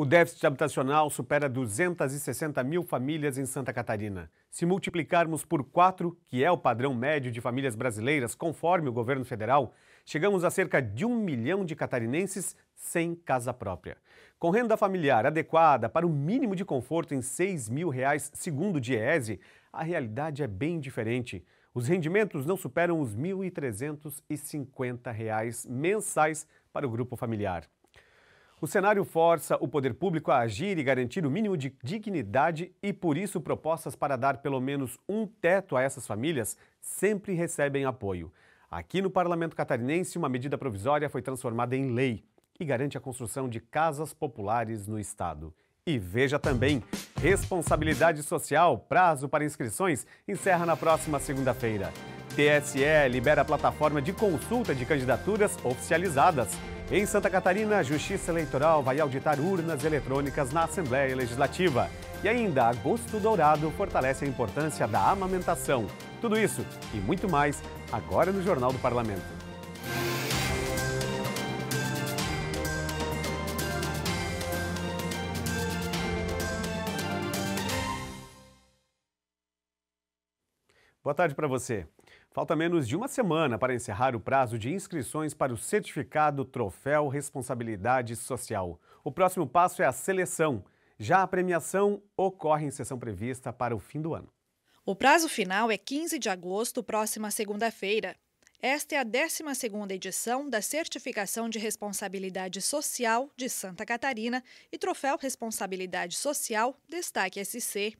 O déficit habitacional supera 260 mil famílias em Santa Catarina. Se multiplicarmos por 4, que é o padrão médio de famílias brasileiras conforme o governo federal, chegamos a cerca de um milhão de catarinenses sem casa própria. Com renda familiar adequada para o mínimo de conforto em 6 mil reais, segundo o DIEESE, a realidade é bem diferente. Os rendimentos não superam os R$ 1.350 mensais para o grupo familiar. O cenário força o poder público a agir e garantir o mínimo de dignidade e, por isso, propostas para dar pelo menos um teto a essas famílias sempre recebem apoio. Aqui no Parlamento Catarinense, uma medida provisória foi transformada em lei e garante a construção de casas populares no Estado. E veja também: responsabilidade social, prazo para inscrições, encerra na próxima segunda-feira. TSE libera a plataforma de consulta de candidaturas oficializadas. Em Santa Catarina, a Justiça Eleitoral vai auditar urnas eletrônicas na Assembleia Legislativa. E ainda, Agosto Dourado fortalece a importância da amamentação. Tudo isso e muito mais agora no Jornal do Parlamento. Boa tarde para você. Falta menos de uma semana para encerrar o prazo de inscrições para o certificado Troféu Responsabilidade Social. O próximo passo é a seleção. Já a premiação ocorre em sessão prevista para o fim do ano. O prazo final é 15 de agosto, próxima segunda-feira. Esta é a 12ª edição da Certificação de Responsabilidade Social de Santa Catarina e Troféu Responsabilidade Social Destaque SC.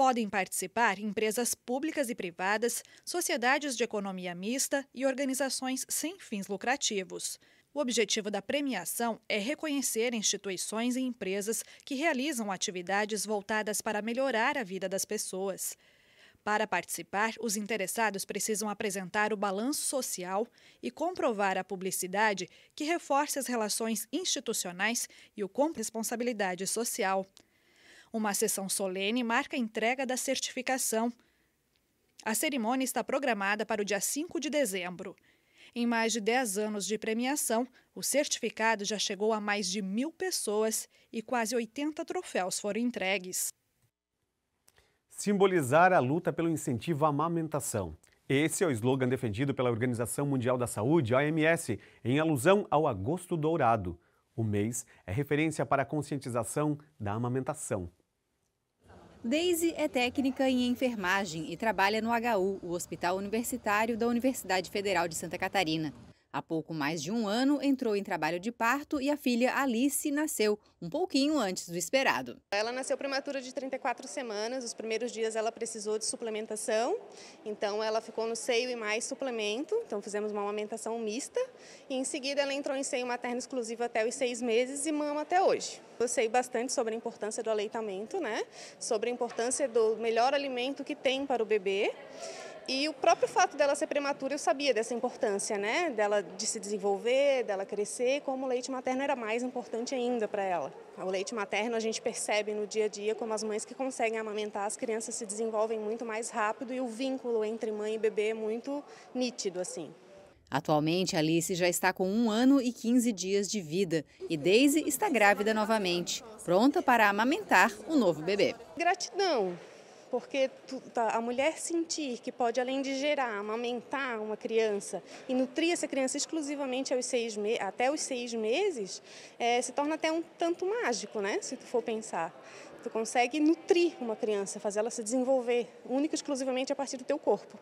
Podem participar empresas públicas e privadas, sociedades de economia mista e organizações sem fins lucrativos. O objetivo da premiação é reconhecer instituições e empresas que realizam atividades voltadas para melhorar a vida das pessoas. Para participar, os interessados precisam apresentar o balanço social e comprovar a publicidade que reforce as relações institucionais e o com responsabilidade social. Uma sessão solene marca a entrega da certificação. A cerimônia está programada para o dia 5 de dezembro. Em mais de 10 anos de premiação, o certificado já chegou a mais de mil pessoas e quase 80 troféus foram entregues. Simbolizar a luta pelo incentivo à amamentação. Esse é o slogan defendido pela Organização Mundial da Saúde, OMS, em alusão ao Agosto Dourado. O mês é referência para a conscientização da amamentação. Daisy é técnica em enfermagem e trabalha no HU, o Hospital Universitário da Universidade Federal de Santa Catarina. Há pouco mais de um ano, entrou em trabalho de parto e a filha Alice nasceu um pouquinho antes do esperado. Ela nasceu prematura de 34 semanas, os primeiros dias ela precisou de suplementação, então ela ficou no seio e mais suplemento, então fizemos uma amamentação mista, e em seguida ela entrou em seio materno exclusivo até os seis meses e mama até hoje. Eu sei bastante sobre a importância do aleitamento, né? sobre a importância do melhor alimento que tem para o bebê, e o próprio fato dela ser prematura, eu sabia dessa importância, né? Dela de se desenvolver, dela crescer, como o leite materno era mais importante ainda para ela. O leite materno a gente percebe no dia a dia como as mães que conseguem amamentar, as crianças se desenvolvem muito mais rápido e o vínculo entre mãe e bebê é muito nítido, assim. Atualmente, Alice já está com um ano e 15 dias de vida e Daisy está grávida novamente, pronta para amamentar o um novo bebê. Gratidão, porque tá, a mulher sentir que pode, além de gerar, amamentar uma criança e nutrir essa criança exclusivamente aos seis até os seis meses, é, se torna até um tanto mágico, né? Se tu for pensar. Tu consegue nutrir uma criança, fazer ela se desenvolver única e exclusivamente a partir do teu corpo.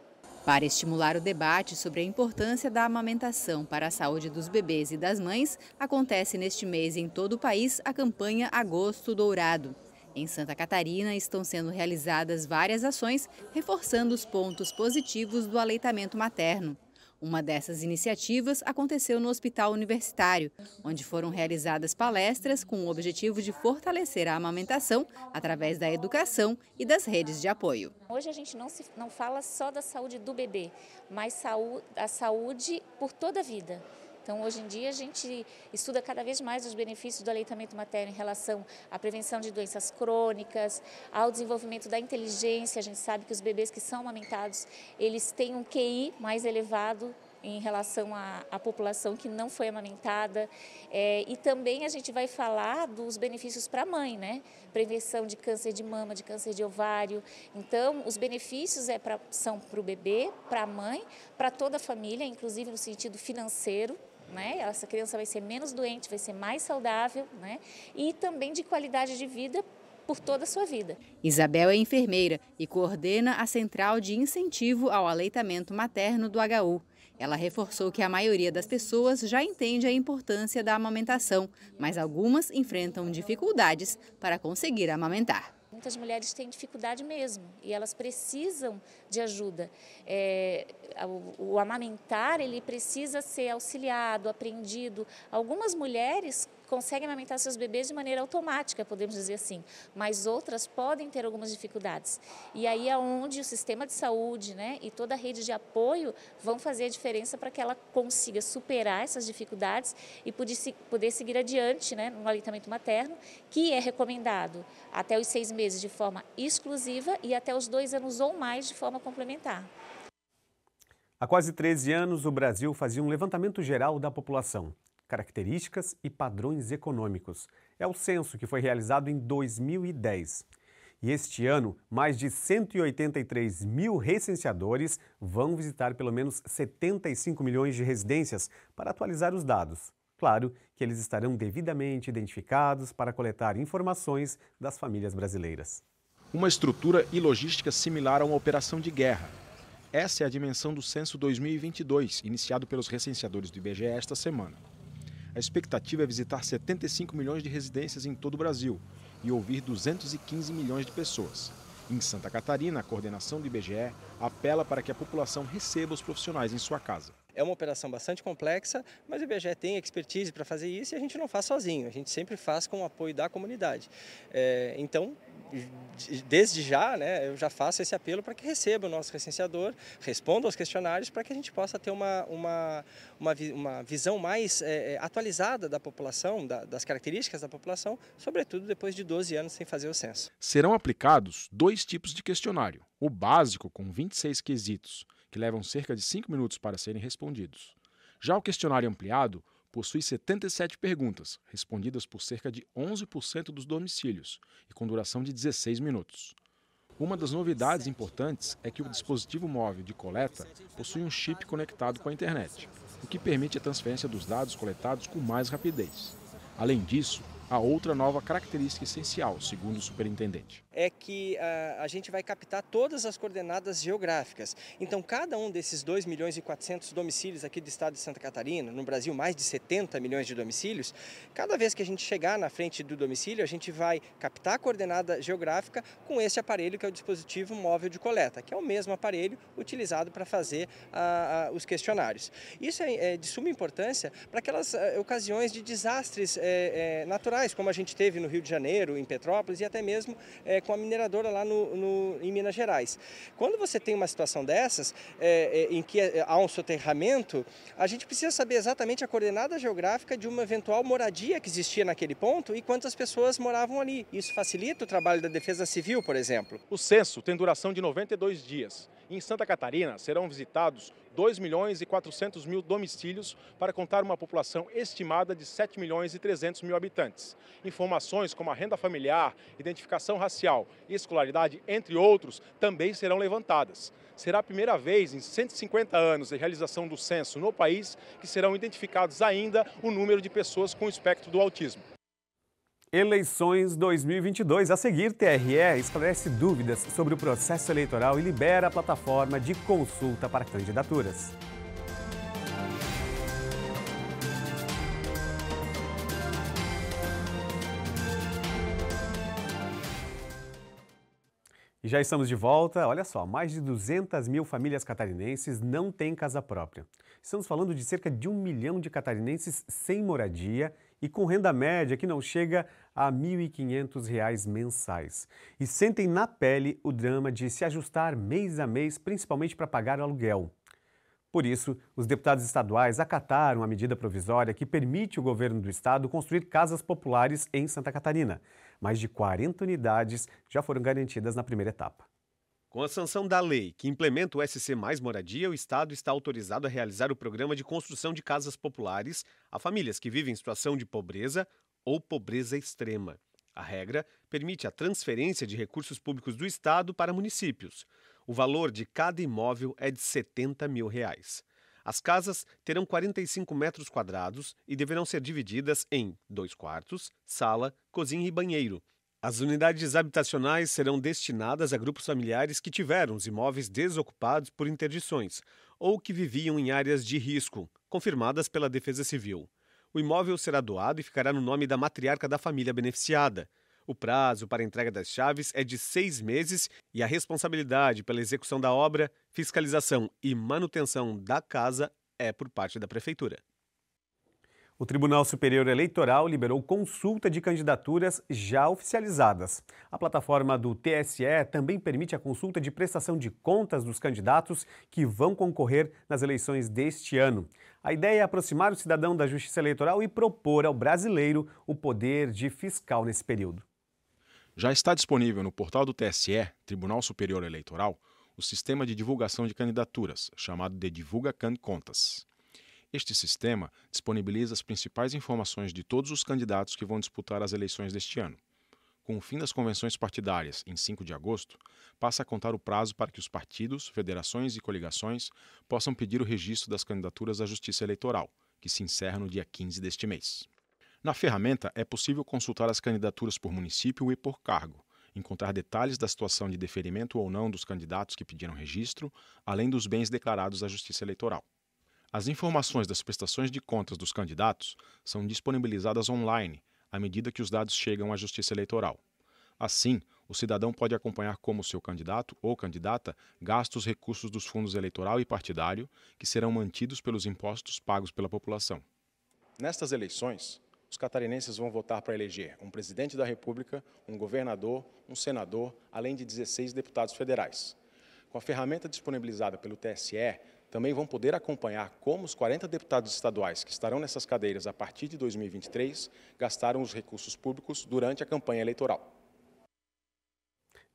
Para estimular o debate sobre a importância da amamentação para a saúde dos bebês e das mães, acontece neste mês em todo o país a campanha Agosto Dourado. Em Santa Catarina estão sendo realizadas várias ações reforçando os pontos positivos do aleitamento materno. Uma dessas iniciativas aconteceu no Hospital Universitário, onde foram realizadas palestras com o objetivo de fortalecer a amamentação através da educação e das redes de apoio. Hoje a gente não, se, não fala só da saúde do bebê, mas saúde, a saúde por toda a vida. Então, hoje em dia, a gente estuda cada vez mais os benefícios do aleitamento materno em relação à prevenção de doenças crônicas, ao desenvolvimento da inteligência. A gente sabe que os bebês que são amamentados, eles têm um QI mais elevado em relação à, à, população que não foi amamentada. É, e também a gente vai falar dos benefícios para a mãe, né? Prevenção de câncer de mama, de câncer de ovário. Então, os benefícios é pra, são para o bebê, para a mãe, para toda a família, inclusive no sentido financeiro né? Essa criança vai ser menos doente, vai ser mais saudável, né? E também de qualidade de vida por toda a sua vida. Isabel é enfermeira e coordena a Central de Incentivo ao Aleitamento Materno do HU. Ela reforçou que a maioria das pessoas já entende a importância da amamentação, mas algumas enfrentam dificuldades para conseguir amamentar. Muitas mulheres têm dificuldade mesmo e elas precisam de ajuda. É, o, o amamentar ele precisa ser auxiliado, aprendido. Algumas mulheres conseguem amamentar seus bebês de maneira automática, podemos dizer assim, mas outras podem ter algumas dificuldades. E aí é onde o sistema de saúde né, e toda a rede de apoio vão fazer a diferença para que ela consiga superar essas dificuldades e poder seguir adiante né, no aleitamento materno, que é recomendado até os seis meses de forma exclusiva e até os dois anos ou mais de forma complementar. Há quase 13 anos, o Brasil fazia um levantamento geral da população. Características e Padrões Econômicos. É o censo que foi realizado em 2010. E este ano, mais de 183 mil recenseadores vão visitar pelo menos 75 milhões de residências para atualizar os dados. Claro que eles estarão devidamente identificados para coletar informações das famílias brasileiras. Uma estrutura e logística similar a uma operação de guerra. Essa é a dimensão do Censo 2022, iniciado pelos recenseadores do IBGE esta semana. A expectativa é visitar 75 milhões de residências em todo o Brasil e ouvir 215 milhões de pessoas. Em Santa Catarina, a coordenação do IBGE apela para que a população receba os profissionais em sua casa. É uma operação bastante complexa, mas o IBGE tem expertise para fazer isso e a gente não faz sozinho, a gente sempre faz com o apoio da comunidade. É, então, desde já, né, eu já faço esse apelo para que receba o nosso recenseador, responda aos questionários para que a gente possa ter uma, uma, uma, uma visão mais é, é, atualizada da população, da, das características da população, sobretudo depois de 12 anos sem fazer o censo. Serão aplicados dois tipos de questionário: o básico, com 26 quesitos, que levam cerca de 5 minutos para serem respondidos. Já o questionário ampliado, possui 77 perguntas, respondidas por cerca de 11% dos domicílios e com duração de 16 minutos. Uma das novidades importantes é que o dispositivo móvel de coleta possui um chip conectado com a internet, o que permite a transferência dos dados coletados com mais rapidez. Além disso, a outra nova característica essencial, segundo o superintendente. É que a, ah, a gente vai captar todas as coordenadas geográficas. Então, cada um desses 2 milhões e 400 domicílios aqui do estado de Santa Catarina, no Brasil mais de 70 milhões de domicílios, cada vez que a gente chegar na frente do domicílio, a gente vai captar a coordenada geográfica com esse aparelho que é o dispositivo móvel de coleta, que é o mesmo aparelho utilizado para fazer ah, ah, os questionários. Isso é, é de suma importância para aquelas ocasiões de desastres eh, eh, naturais como a gente teve no Rio de Janeiro, em Petrópolis e até mesmo é, com a mineradora lá no, no, em Minas Gerais. Quando você tem uma situação dessas, é, é em que é, há um soterramento, a gente precisa saber exatamente a coordenada geográfica de uma eventual moradia que existia naquele ponto e quantas pessoas moravam ali. Isso facilita o trabalho da Defesa Civil, por exemplo. O censo tem duração de 92 dias. Em Santa Catarina, serão visitados 2 milhões e 400 mil domicílios para contar uma população estimada de 7 milhões e 300 mil habitantes. Informações como a renda familiar, identificação racial e escolaridade, entre outros, também serão levantadas. Será a primeira vez em 150 anos de realização do censo no país que serão identificados ainda o número de pessoas com espectro do autismo. Eleições 2022. A seguir, TRE esclarece dúvidas sobre o processo eleitoral e libera a plataforma de consulta para candidaturas. E já estamos de volta. Olha só, mais de 200 mil famílias catarinenses não têm casa própria. Estamos falando de cerca de um milhão de catarinenses sem moradia e com renda média que não chega a R$ 1.500 mensais e sentem na pele o drama de se ajustar mês a mês, principalmente para pagar aluguel. Por isso, os deputados estaduais acataram a medida provisória que permite o governo do estado construir casas populares em Santa Catarina. Mais de 40 unidades já foram garantidas na primeira etapa. Com a sanção da lei que implementa o SC Mais Moradia, o Estado está autorizado a realizar o programa de construção de casas populares a famílias que vivem em situação de pobreza ou pobreza extrema. A regra permite a transferência de recursos públicos do Estado para municípios. O valor de cada imóvel é de 70 mil reais. As casas terão 45 metros quadrados e deverão ser divididas em dois quartos, sala, cozinha e banheiro as unidades habitacionais serão destinadas a grupos familiares que tiveram os imóveis desocupados por interdições ou que viviam em áreas de risco, confirmadas pela Defesa Civil. O imóvel será doado e ficará no nome da matriarca da família beneficiada. O prazo para entrega das chaves é de seis meses e a responsabilidade pela execução da obra, fiscalização e manutenção da casa é por parte da Prefeitura. O Tribunal Superior Eleitoral liberou consulta de candidaturas já oficializadas. A plataforma do TSE também permite a consulta de prestação de contas dos candidatos que vão concorrer nas eleições deste ano. A ideia é aproximar o cidadão da justiça eleitoral e propor ao brasileiro o poder de fiscal nesse período. Já está disponível no portal do TSE, Tribunal Superior Eleitoral, o sistema de divulgação de candidaturas, chamado de Divulga Can Contas. Este sistema disponibiliza as principais informações de todos os candidatos que vão disputar as eleições deste ano. Com o fim das convenções partidárias, em 5 de agosto, passa a contar o prazo para que os partidos, federações e coligações possam pedir o registro das candidaturas à Justiça Eleitoral, que se encerra no dia 15 deste mês. Na ferramenta, é possível consultar as candidaturas por município e por cargo, encontrar detalhes da situação de deferimento ou não dos candidatos que pediram registro, além dos bens declarados à Justiça Eleitoral. As informações das prestações de contas dos candidatos são disponibilizadas online à medida que os dados chegam à Justiça Eleitoral. Assim, o cidadão pode acompanhar como seu candidato ou candidata gasta os recursos dos fundos eleitoral e partidário que serão mantidos pelos impostos pagos pela população. Nestas eleições, os catarinenses vão votar para eleger um presidente da República, um governador, um senador, além de 16 deputados federais. Com a ferramenta disponibilizada pelo TSE, também vão poder acompanhar como os 40 deputados estaduais que estarão nessas cadeiras a partir de 2023 gastaram os recursos públicos durante a campanha eleitoral.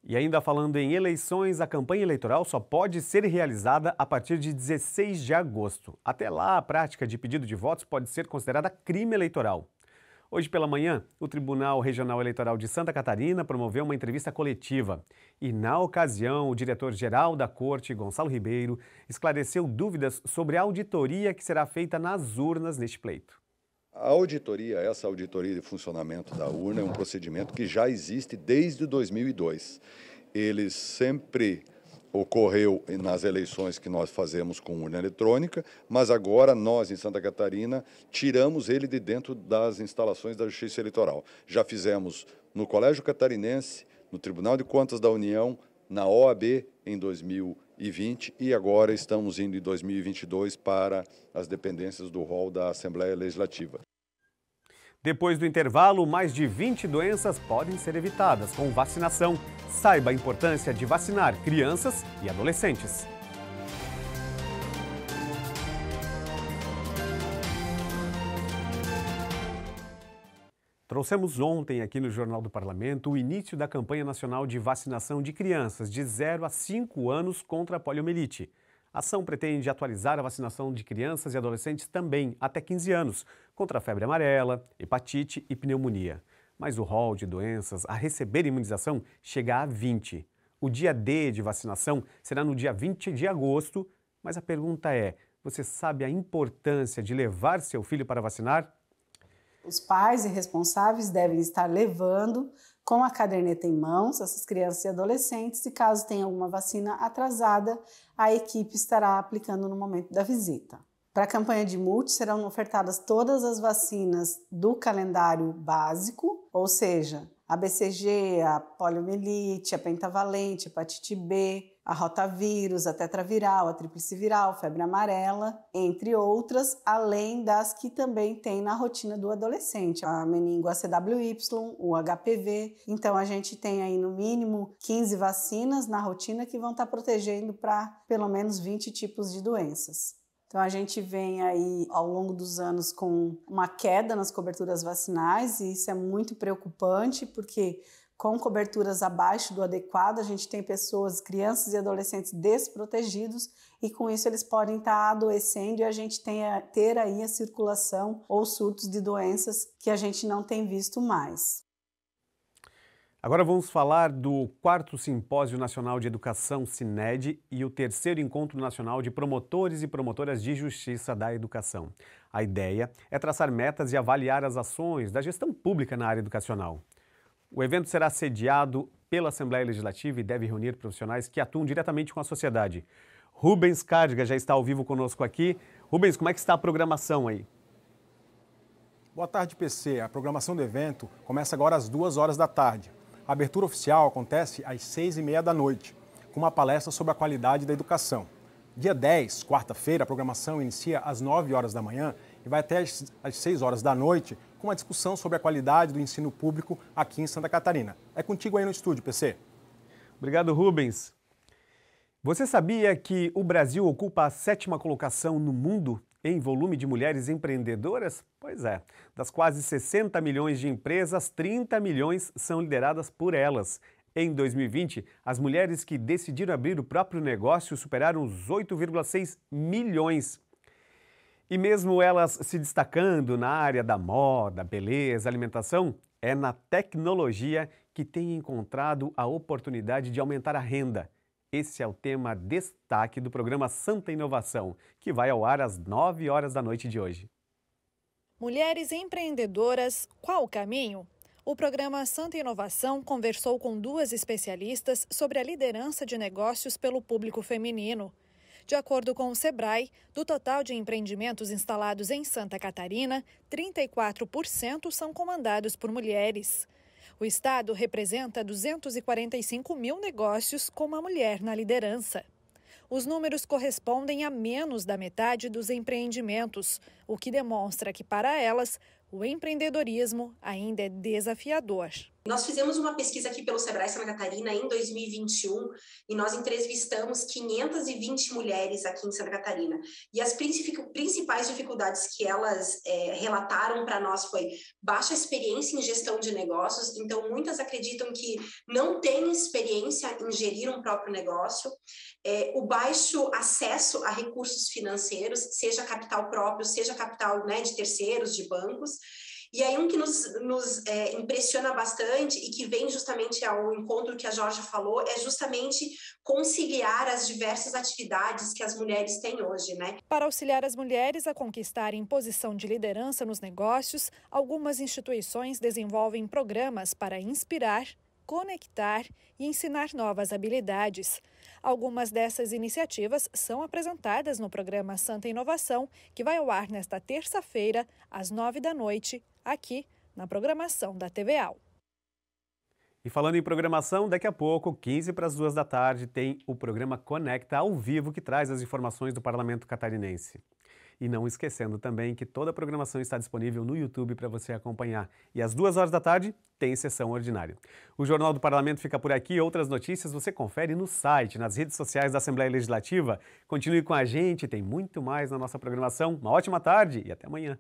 E ainda falando em eleições, a campanha eleitoral só pode ser realizada a partir de 16 de agosto. Até lá, a prática de pedido de votos pode ser considerada crime eleitoral. Hoje pela manhã, o Tribunal Regional Eleitoral de Santa Catarina promoveu uma entrevista coletiva. E, na ocasião, o diretor-geral da Corte, Gonçalo Ribeiro, esclareceu dúvidas sobre a auditoria que será feita nas urnas neste pleito. A auditoria, essa auditoria de funcionamento da urna, é um procedimento que já existe desde 2002. Eles sempre ocorreu nas eleições que nós fazemos com urna eletrônica, mas agora nós, em Santa Catarina, tiramos ele de dentro das instalações da Justiça Eleitoral. Já fizemos no Colégio Catarinense, no Tribunal de Contas da União, na OAB em 2020 e agora estamos indo em 2022 para as dependências do rol da Assembleia Legislativa. Depois do intervalo, mais de 20 doenças podem ser evitadas com vacinação. Saiba a importância de vacinar crianças e adolescentes. Trouxemos ontem aqui no Jornal do Parlamento o início da campanha nacional de vacinação de crianças de 0 a 5 anos contra a poliomielite. A ação pretende atualizar a vacinação de crianças e adolescentes também até 15 anos contra a febre amarela, hepatite e pneumonia. Mas o rol de doenças a receber imunização chega a 20. O dia D de vacinação será no dia 20 de agosto, mas a pergunta é: você sabe a importância de levar seu filho para vacinar? Os pais e responsáveis devem estar levando com a caderneta em mãos essas crianças e adolescentes e caso tenha alguma vacina atrasada, a equipe estará aplicando no momento da visita. Para a campanha de multi serão ofertadas todas as vacinas do calendário básico, ou seja, a BCG, a poliomielite, a pentavalente, a hepatite B, a rotavírus, a tetraviral, a tríplice viral, febre amarela, entre outras, além das que também tem na rotina do adolescente, a meningo CWY, o HPV. Então a gente tem aí no mínimo 15 vacinas na rotina que vão estar tá protegendo para pelo menos 20 tipos de doenças. Então a gente vem aí ao longo dos anos com uma queda nas coberturas vacinais e isso é muito preocupante porque com coberturas abaixo do adequado, a gente tem pessoas, crianças e adolescentes desprotegidos e com isso eles podem estar tá adoecendo e a gente tem a, ter aí a circulação ou surtos de doenças que a gente não tem visto mais. Agora vamos falar do quarto Simpósio Nacional de Educação Sined e o terceiro Encontro Nacional de Promotores e Promotoras de Justiça da Educação. A ideia é traçar metas e avaliar as ações da gestão pública na área educacional. O evento será sediado pela Assembleia Legislativa e deve reunir profissionais que atuam diretamente com a sociedade. Rubens Cardiga já está ao vivo conosco aqui. Rubens, como é que está a programação aí? Boa tarde, PC. A programação do evento começa agora às duas horas da tarde. A abertura oficial acontece às seis e meia da noite, com uma palestra sobre a qualidade da educação. Dia 10, quarta-feira, a programação inicia às 9 horas da manhã e vai até às 6 horas da noite com uma discussão sobre a qualidade do ensino público aqui em Santa Catarina. É contigo aí no estúdio, PC. Obrigado, Rubens. Você sabia que o Brasil ocupa a sétima colocação no mundo em volume de mulheres empreendedoras? Pois é, das quase 60 milhões de empresas, 30 milhões são lideradas por elas. Em 2020, as mulheres que decidiram abrir o próprio negócio superaram os 8,6 milhões. E mesmo elas se destacando na área da moda, beleza, alimentação, é na tecnologia que tem encontrado a oportunidade de aumentar a renda. Esse é o tema destaque do programa Santa Inovação, que vai ao ar às 9 horas da noite de hoje. Mulheres empreendedoras, qual o caminho? O programa Santa Inovação conversou com duas especialistas sobre a liderança de negócios pelo público feminino. De acordo com o Sebrae, do total de empreendimentos instalados em Santa Catarina, 34% são comandados por mulheres. O Estado representa 245 mil negócios com uma mulher na liderança. Os números correspondem a menos da metade dos empreendimentos, o que demonstra que, para elas, o empreendedorismo ainda é desafiador. Nós fizemos uma pesquisa aqui pelo Sebrae Santa Catarina em 2021 e nós entrevistamos 520 mulheres aqui em Santa Catarina. E as principais dificuldades que elas é, relataram para nós foi baixa experiência em gestão de negócios. Então, muitas acreditam que não têm experiência em gerir um próprio negócio, é, o baixo acesso a recursos financeiros, seja capital próprio, seja capital né, de terceiros, de bancos e aí um que nos, nos é, impressiona bastante e que vem justamente ao encontro que a Jorge falou é justamente conciliar as diversas atividades que as mulheres têm hoje, né? Para auxiliar as mulheres a conquistarem posição de liderança nos negócios, algumas instituições desenvolvem programas para inspirar conectar e ensinar novas habilidades. Algumas dessas iniciativas são apresentadas no programa Santa Inovação, que vai ao ar nesta terça-feira, às nove da noite, aqui na programação da TVAL. E falando em programação, daqui a pouco, 15 para as 2 da tarde, tem o programa Conecta ao vivo que traz as informações do parlamento catarinense. E não esquecendo também que toda a programação está disponível no YouTube para você acompanhar. E às duas horas da tarde tem sessão ordinária. O Jornal do Parlamento fica por aqui. Outras notícias você confere no site, nas redes sociais da Assembleia Legislativa. Continue com a gente, tem muito mais na nossa programação. Uma ótima tarde e até amanhã.